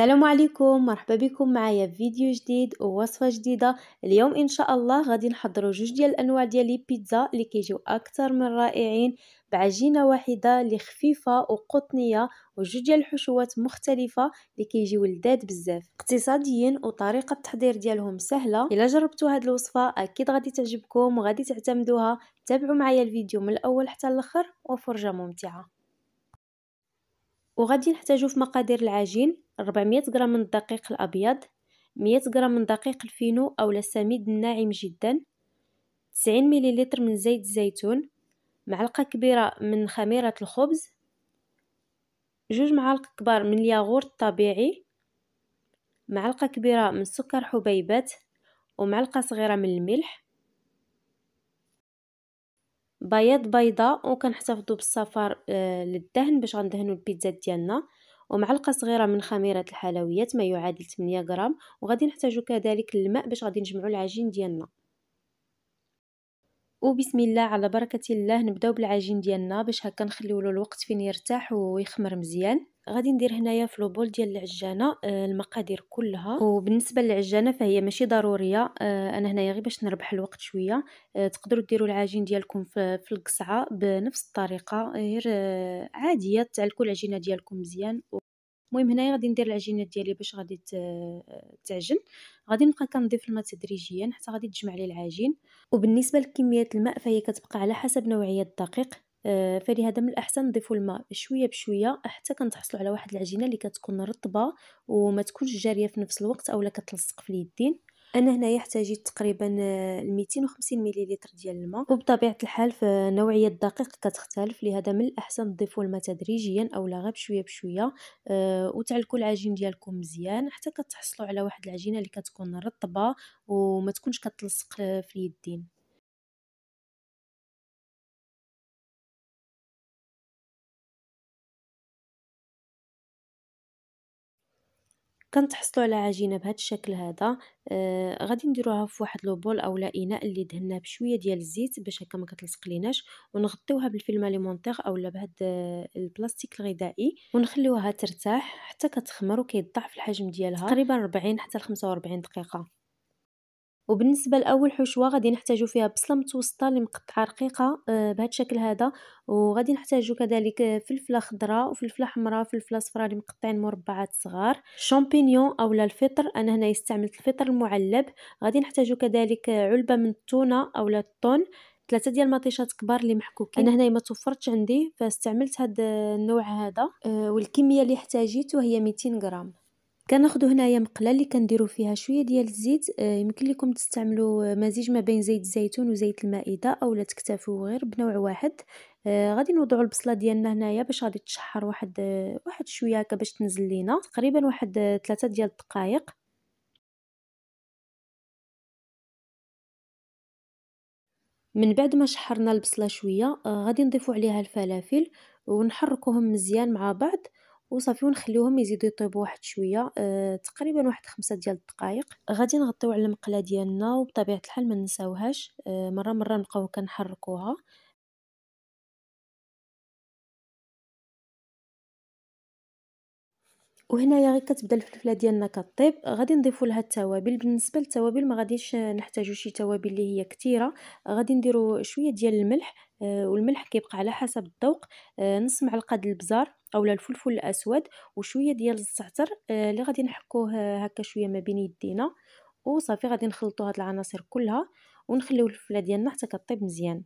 السلام عليكم مرحبا بكم معايا في فيديو جديد ووصفه جديده اليوم ان شاء الله غادي نحضروا جوج ديال الانواع ديال لي بيتزا اللي كيجيو اكثر من رائعين بعجينه واحده اللي خفيفه وقطنيه وجوج ديال الحشوات مختلفه اللي كيجيو لذاذ بزاف اقتصاديين وطريقه التحضير ديالهم سهله الا جربتوا هذه الوصفه اكيد غادي تعجبكم وغادي تعتمدوها تابعوا معايا الفيديو من الاول حتى الاخر وفرجه ممتعه وغادي نحتاجو في مقادير العجين 400 غرام من الدقيق الابيض 100 غرام من دقيق الفينو اولا السميد الناعم جدا 90 مليلتر من زيت الزيتون معلقه كبيره من خميره الخبز جوج معالق كبار من الياغورت الطبيعي معلقه كبيره من سكر حبيبات ومعلقه صغيره من الملح بياض بيضاء وكنحتفظوا بالصفار آه، للدهن باش غندهنوا البيتزا ديالنا ومعلقه صغيره من خميره الحلويات ما يعادل 8 غرام وغادي نحتاجو كذلك الماء باش غادي نجمعوا العجين ديالنا وبسم الله على بركه الله نبداو بالعجين ديالنا باش هكا نخليو له الوقت فين يرتاح ويخمر مزيان غادي ندير هنايا في لوبول ديال العجانه آه، المقادير كلها وبالنسبه للعجانه فهي ماشي ضروريه آه، انا هنايا غير باش نربح الوقت شويه آه، تقدروا ديروا العجين ديالكم في القصعه بنفس الطريقه غير عاديه تعلكوا العجينه ديالكم مزيان المهم هنايا غادي ندير العجينه ديالي باش غادي تعجن غادي نبقى كنضيف الماء تدريجيا حتى غادي تجمع لي العجين وبالنسبه لكميات الماء فهي كتبقى على حسب نوعيه الدقيق آه، فلهذا من الاحسن نضيفوا الماء شويه بشويه حتى كنتحصلوا على واحد العجينه اللي كتكون رطبه وما تكونش جاريه في نفس الوقت اولا كتلصق في اليدين انا هنايا احتاجيت تقريبا آه، ميتين مليلتر ديال الماء وبطبيعه الحال فنوعيه الدقيق كتختلف لهذا من الاحسن تضيفوا الماء تدريجيا اولا غير بشويه بشويه أه وتعلكوا العجين ديالكم مزيان حتى كتحصلوا على واحد العجينه اللي كتكون رطبه وما تكونش كتلصق آه، في اليدين كنتحصلوا على عجينه بهذا الشكل هذا آه غادي نديروها في واحد لوبول اولا اناء اللي دهناه بشويه ديال الزيت باش هكا ما كتلصق ليناش ونغطيوها بالفيلم اليمونتيغ اولا بهاد آه، البلاستيك الغذائي ونخليوها ترتاح حتى كتخمر وكيتضاعف الحجم ديالها تقريبا 40 حتى 45 دقيقه وبالنسبه لاول حشوه غادي نحتاجو فيها بصله متوسطه اللي مقطعه رقيقه آه، بهذا الشكل هذا وغادي نحتاجو كذلك آه، فلفله خضراء وفلفله حمراء وفلفله صفراء اللي مقطعين مربعات صغار شامبينيون اولا الفطر انا هنا استعملت الفطر المعلب غادي نحتاجو كذلك آه، علبه من التونه اولا الطون ثلاثه ديال المطيشات كبار اللي محكوكين انا هنايا ما توفرتش عندي فاستعملت هذا النوع هذا والكميه اللي احتاجيت هي 200 غرام كناخذ هنايا مقله اللي كنديروا فيها شويه ديال الزيت آه، يمكن لكم تستعملوا مزيج ما بين زيت الزيتون وزيت المائده اولا تكتفوا غير بنوع واحد آه، غادي نوضعوا البصله ديالنا هنايا باش غادي تشحر واحد آه، واحد شويه هكا باش تنزل لينا تقريبا واحد ثلاثة ديال الدقائق من بعد ما شحرنا البصله شويه غادي نضيفوا عليها الفلافل ونحركوهم مزيان مع بعض وصافي ونخليوهم يزيدو يطيبوا واحد شويه أه تقريبا واحد خمسة ديال الدقائق غادي نغطيو على المقله ديالنا وبطبيعه الحال ما نساوهاش أه مره مره نبقاو كنحركوها وهنايا غير كتبدا الفلفله ديالنا كطيب غادي نضيفوا لها التوابل بالنسبه للتوابل ما غاديش نحتاجو شي توابل اللي هي كثيره غادي نديروا شويه ديال الملح آه، والملح كيبقى على حسب الذوق آه، نص معلقه ديال البزار اولا الفلفل الاسود وشويه ديال الزعتر آه، اللي غادي نحكوه هكا شويه ما بين يدينا وصافي غادي نخلطوا هاد العناصر كلها ونخليو الفله ديالنا حتى كطيب مزيان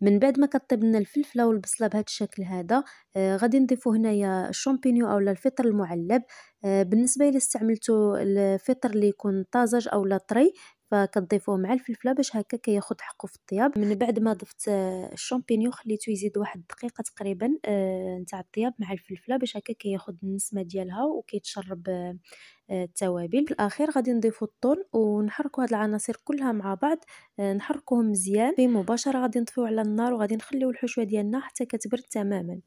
من بعد ما كطيب لنا الفلفله والبصله بهذا الشكل هذا آه غادي نضيفو هنايا الشامبينيو اولا الفطر المعلب آه بالنسبه الى استعملتو الفطر اللي يكون طازج اولا طري فكتضيفوه مع الفلفله باش هكا كياخد حقه في الطياب من بعد ما ضفت آه، الشامبينيون خليته يزيد واحد الدقيقه تقريبا آه، نتاع الطياب مع الفلفله باش هكا كياخد النسمه ديالها وكيتشرب آه، التوابل في الاخير غادي نضيفوا الطون ونحركوا هاد العناصر كلها مع بعض نحركوهم مزيان مباشره غادي نطفيو على النار وغادي نخليو الحشوه ديالنا حتى كتبرد تماما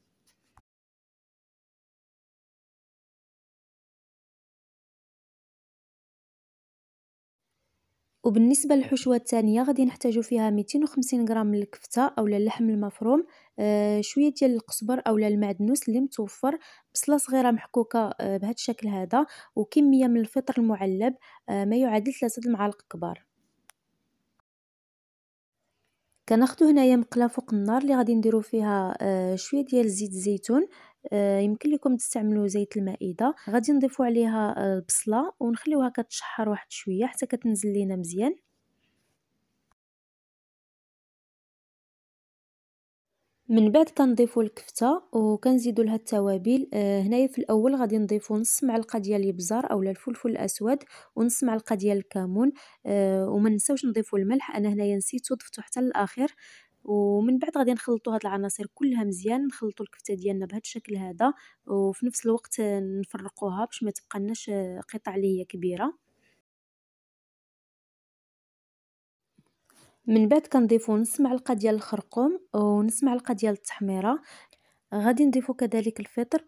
وبالنسبه للحشوه الثانيه غادي نحتاجو فيها 250 غرام من الكفته اولا اللحم المفروم آه شويه ديال القزبر اولا المعدنوس اللي متوفر بصله صغيره محكوكه آه بهذا الشكل هذا وكميه من الفطر المعلب آه ما يعادل 3 المعالق كبار كناخذوا هنايا مقله فوق النار اللي غادي نديرو فيها آه، شويه ديال زيت الزيتون آه، يمكن لكم تستعملوا زيت المائده غادي نضيفوا عليها آه، البصله ونخليوها كتشحر واحد شويه حتى كتنزل لينا مزيان من بعد كنضيفوا الكفته وكنزيدوا لها التوابل آه، هنايا في الاول غادي نضيفوا نص معلقه ديال الابزار اولا الفلفل الاسود ونص معلقه ديال الكمون وما نساوش نضيفوا الملح انا هنايا نسيت ضفتو حتى للاخير ومن بعد غادي نخلطوا هاد العناصر كلها مزيان نخلطوا الكفته ديالنا بهذا الشكل هذا وفي نفس الوقت نفرقوها باش ما تبقى قطع هي كبيره من بعد كنضيفو نص معلقه ديال الخرقوم ونص معلقه ديال التحميره غادي نضيفو كذلك الفطر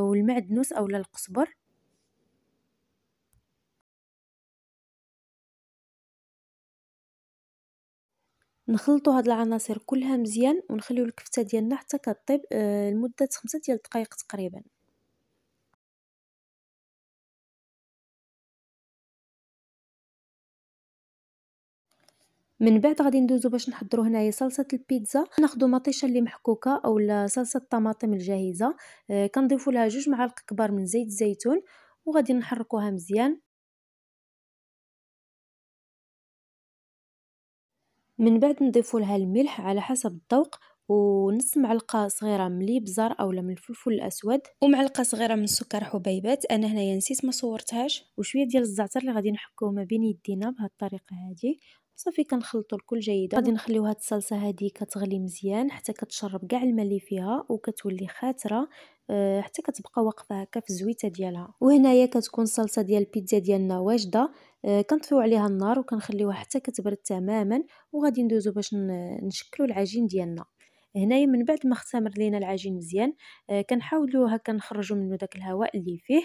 والمعدنوس اولا القزبر نخلطوا هاد العناصر كلها مزيان ونخليو الكفته ديالنا حتى كطيب آه، لمده خمسة ديال الدقائق تقريبا من بعد غادي ندوزو باش نحضرو هنايا صلصه البيتزا ناخدو مطيشه اللي محكوكه اولا صلصه الطماطم الجاهزه آه كنضيفو لها جوج معالق كبار من زيت الزيتون وغادي نحركوها مزيان من بعد نضيف لها الملح على حسب الذوق ونص معلقه صغيره من الابزار اولا من الفلفل الاسود ومعلقه صغيره من السكر حبيبات انا هنايا نسيت ما صورتهاش وشويه ديال الزعتر اللي غادي نحكوه ما بين يدينا بهذه الطريقه هذه صافي كنخلطوا الكل جيدا غادي نخليو هاد الصلصه هذه كتغلي مزيان حتى كتشرب كاع الماء اللي فيها وكتولي خاتره أه حتى كتبقى واقفه هكا في الزويته ديالها وهنايا كتكون الصلصه ديال البيتزا ديالنا واجده آه، كنطفيو عليها النار وكنخليوها حتى كتبرد تماما وغادي ندوزو باش نشكلو العجين ديالنا هنايا من بعد ما اختمر لينا العجين مزيان آه، كنحاولو هكا نخرجو منو داك الهواء اللي فيه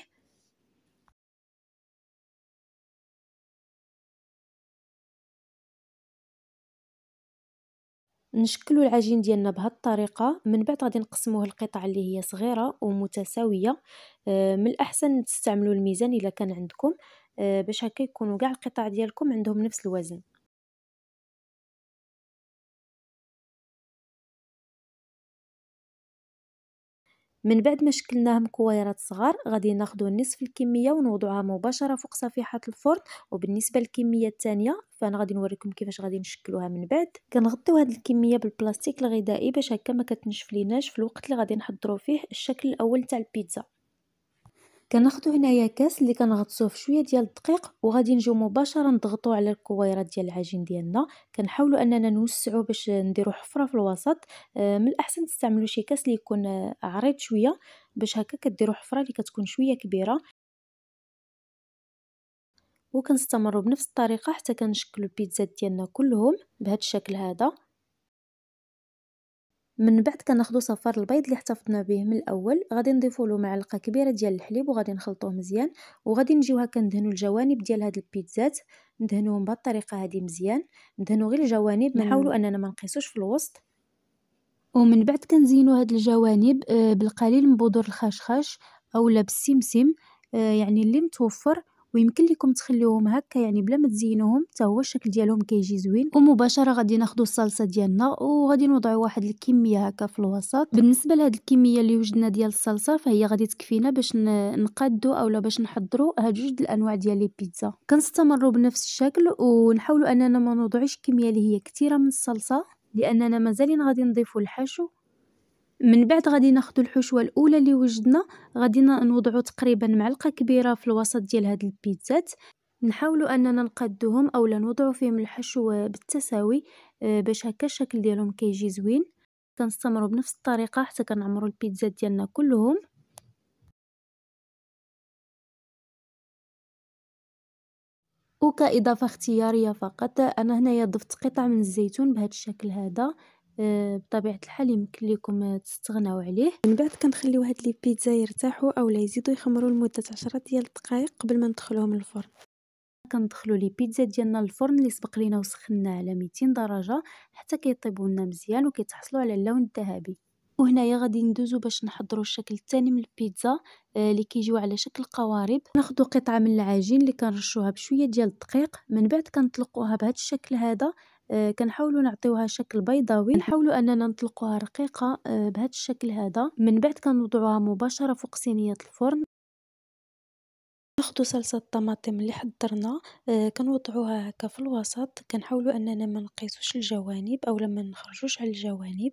نشكلوا العجين ديالنا بهاد الطريقه من بعد غادي نقسموه القطع اللي هي صغيره ومتساويه آه، من الاحسن تستعملوا الميزان الا كان عندكم آه، باش هكا يكونوا كاع القطع ديالكم عندهم نفس الوزن من بعد ما شكلناهم كويرات صغار غادي ناخذ نصف الكميه ونوضعها مباشره فوق صفيحه الفرن وبالنسبه للكميه الثانيه فانا غادي نوريكم كيفاش غادي نشكلوها من بعد كنغطيو هذه الكميه بالبلاستيك الغذائي باش هكا ما كتنشف ليناش في الوقت اللي غادي نحضروا فيه الشكل الاول تاع البيتزا كناخذوا هنايا كاس اللي كنغطسوه في شويه ديال الدقيق وغادي نجيو مباشره نضغطوا على الكويرات ديال العجين ديالنا كنحاولوا اننا نوسعوا باش نديروا حفره في الوسط آه، من الاحسن تستعملوا شي كاس اللي يكون آه، عريض شويه باش هكا كديروا حفره اللي كتكون شويه كبيره وكنستمروا بنفس الطريقه حتى كنشكلوا البيتزا ديالنا كلهم بهذا الشكل هذا من بعد كناخدو صفار البيض اللي احتفظنا به من الاول غادي نضيفوا له معلقه كبيره ديال الحليب وغادي نخلطوه مزيان وغادي نجيو هكا ندهنوا الجوانب ديال هاد البيتزات ندهنوهم بهاد الطريقه هذه مزيان ندهنوا غير الجوانب نعم. نحاولوا اننا ما نقيسوش في الوسط ومن بعد كنزينوا هاد الجوانب آه، بالقليل من بودر الخشخاش اولا بالسمسم آه، يعني اللي متوفر ويمكن لكم تخليوهم هكا يعني بلا ما تزينوهم حتى هو الشكل ديالهم كيجي زوين ومباشره غادي ناخذ الصلصه ديالنا وغادي نوضعوا واحد الكميه هكا في الوسط بالنسبه لهاد الكميه اللي وجدنا ديال الصلصه فهي غادي تكفينا باش نقادو اولا باش نحضروا هاد جوج الانواع ديال لي بيتزا كنستمروا بنفس الشكل ونحاولوا اننا ما نوضعش كميه اللي هي كثيره من الصلصه لاننا مازالين غادي نضيفوا الحشو من بعد غادي ناخذ الحشوه الاولى اللي وجدنا غادي نوضعوا تقريبا معلقه كبيره في الوسط ديال هاد البيتزات نحاولوا اننا نقادوهم اولا نوضعوا فيهم الحشو بالتساوي آه، باش هكا الشكل ديالهم كيجي زوين كنستمروا بنفس الطريقه حتى كنعمروا البيتزات ديالنا كلهم وكإضافة اختيارية فقط أنا هنايا ضفت قطع من الزيتون بهذا الشكل هذا آه، بطبيعة الحال يمكن ليكم آه، تستغناو عليه من بعد كنخليو هاد لي بيتزا يرتاحوا اولا يزيدوا يخمروا لمده 10 ديال الدقائق قبل ما ندخلوهم الفرن كندخلو لي بيتزا ديالنا الفرن اللي سبق لينا وسخنا على 200 درجه حتى كيطيبوا لنا مزيان وكيتحصلوا على اللون الذهبي وهنايا غادي ندوزو باش نحضروا الشكل الثاني من البيتزا آه، اللي كيجيو على شكل قوارب ناخذوا قطعه من العجين اللي كنرشوها بشويه ديال الدقيق من بعد كنطلقوها بهذا الشكل هذا آه، كنحاولوا نعطيوها شكل بيضاوي نحاولوا اننا نطلقوها رقيقه آه، بهذا الشكل هذا من بعد كنوضعوها مباشره فوق صينيه الفرن ناخذ صلصه الطماطم اللي حضرنا آه كنوضعوها هكا في الوسط كنحاولوا اننا ما نقيسوش الجوانب اولا ما نخرجوش على الجوانب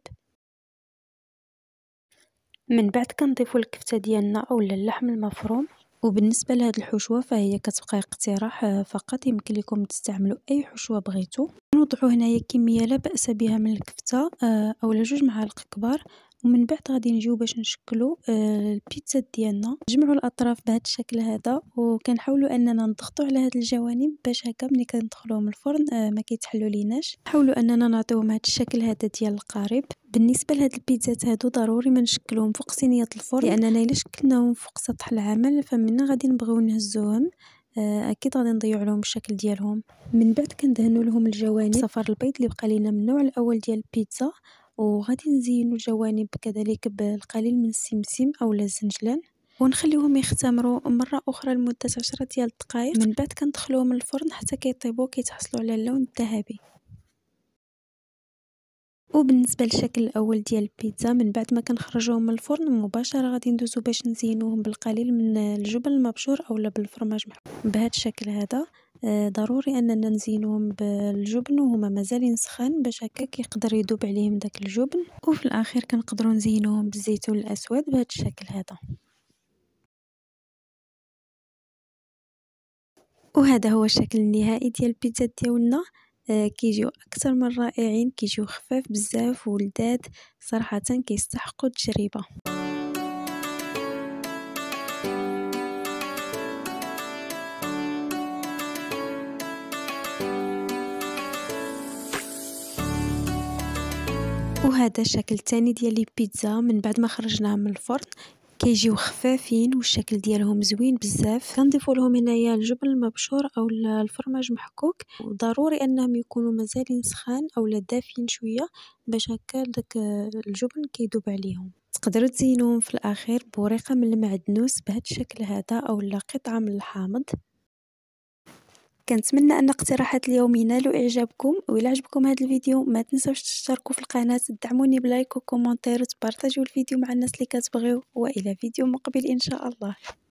من بعد كنضيفوا الكفته ديالنا اولا اللحم المفروم وبالنسبه لهاد الحشوه فهي كتبقى اقتراح آه، فقط يمكن لكم تستعملوا اي حشوه بغيتو غنوضعو هنايا كميه لا باس بها من الكفته آه، اولا جوج معالق كبار ومن بعد غادي نجيو باش نشكلو آه، البيتزا ديالنا نجمعوا الاطراف بهذا الشكل هذا وكنحاولوا اننا نضغطوا على هاد الجوانب باش هكا ملي كندخلوهم الفرن آه، ما كيتحلوا ليناش نحاولوا اننا نعطيوهم هاد الشكل هذا ديال القارب بالنسبه لهاد البيتزات هادو ضروري ما نشكلوهم فوق صينيه الفرن لاننا الا شكلناهم فوق سطح العمل فمنا غادي نبغيو نهزوهم آه، أكيد غادي نضيع لهم الشكل ديالهم من بعد كندهنوا لهم الجوانب صفار البيض اللي بقى لينا من النوع الاول ديال البيتزا وغادي نزينوا الجوانب كذلك بالقليل من السمسم اولا الزنجلان ونخليهم يختمروا مره اخرى لمده 10 ديال الدقائق من بعد كندخلوهم الفرن حتى كيطيبوا كيتحصلوا على اللون الذهبي وبالنسبه للشكل الاول ديال البيتزا من بعد ما كنخرجوهم من الفرن مباشره غادي ندوزو باش نزينوهم بالقليل من الجبن المبشور اولا بالفرماج بهذا الشكل هذا آه، ضروري اننا نزينوهم بالجبن وهما مازالين سخان باش هكا كيقدر يذوب عليهم داك الجبن وفي الاخير كنقدروا نزينوهم بالزيتون الاسود بهذا الشكل هذا وهذا هو الشكل النهائي ديال البيتزا ديالنا كيجيو اكثر من رائعين كيجيو خفاف بزاف ولداد صراحه كيستحقوا التجربه وهذا الشكل الثاني ديال البيتزا من بعد ما خرجناها من الفرن كيجيو خفافين والشكل ديالهم زوين بزاف كنضيفوا لهم هنايا الجبن المبشور او الفرماج محكوك وضروري انهم يكونوا مازالين سخان او دافين شويه باش هكا داك الجبن كيذوب عليهم تقدروا تزينوهم في الاخير بورقه من المعدنوس بهذا الشكل هذا او قطعه من الحامض كنتمنى ان اقتراحات اليوم ينالوا اعجابكم وإلا عجبكم هذا الفيديو ما تنسوش تشتركوا في القناه تدعموني بلايك وكومنتير وتبارطاجيو الفيديو مع الناس اللي كتبغيو والى فيديو مقبل ان شاء الله